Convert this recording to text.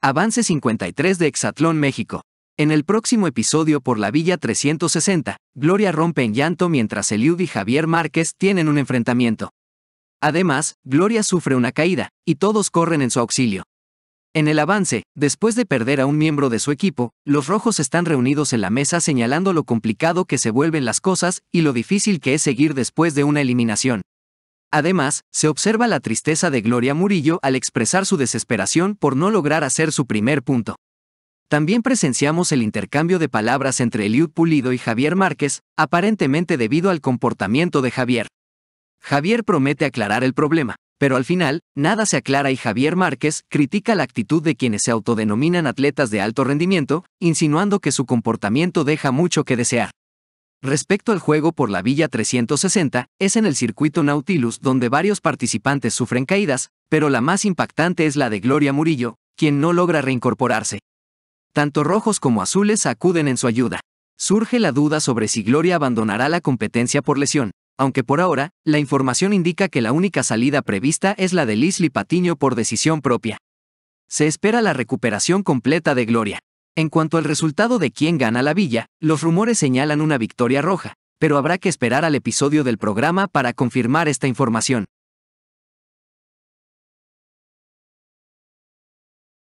Avance 53 de Exatlón México. En el próximo episodio por la Villa 360, Gloria rompe en llanto mientras Eliud y Javier Márquez tienen un enfrentamiento. Además, Gloria sufre una caída, y todos corren en su auxilio. En el avance, después de perder a un miembro de su equipo, los rojos están reunidos en la mesa señalando lo complicado que se vuelven las cosas y lo difícil que es seguir después de una eliminación. Además, se observa la tristeza de Gloria Murillo al expresar su desesperación por no lograr hacer su primer punto. También presenciamos el intercambio de palabras entre Eliud Pulido y Javier Márquez, aparentemente debido al comportamiento de Javier. Javier promete aclarar el problema, pero al final, nada se aclara y Javier Márquez critica la actitud de quienes se autodenominan atletas de alto rendimiento, insinuando que su comportamiento deja mucho que desear. Respecto al juego por la Villa 360, es en el circuito Nautilus donde varios participantes sufren caídas, pero la más impactante es la de Gloria Murillo, quien no logra reincorporarse. Tanto rojos como azules acuden en su ayuda. Surge la duda sobre si Gloria abandonará la competencia por lesión, aunque por ahora, la información indica que la única salida prevista es la de Lisly Patiño por decisión propia. Se espera la recuperación completa de Gloria. En cuanto al resultado de quién gana la villa, los rumores señalan una victoria roja, pero habrá que esperar al episodio del programa para confirmar esta información.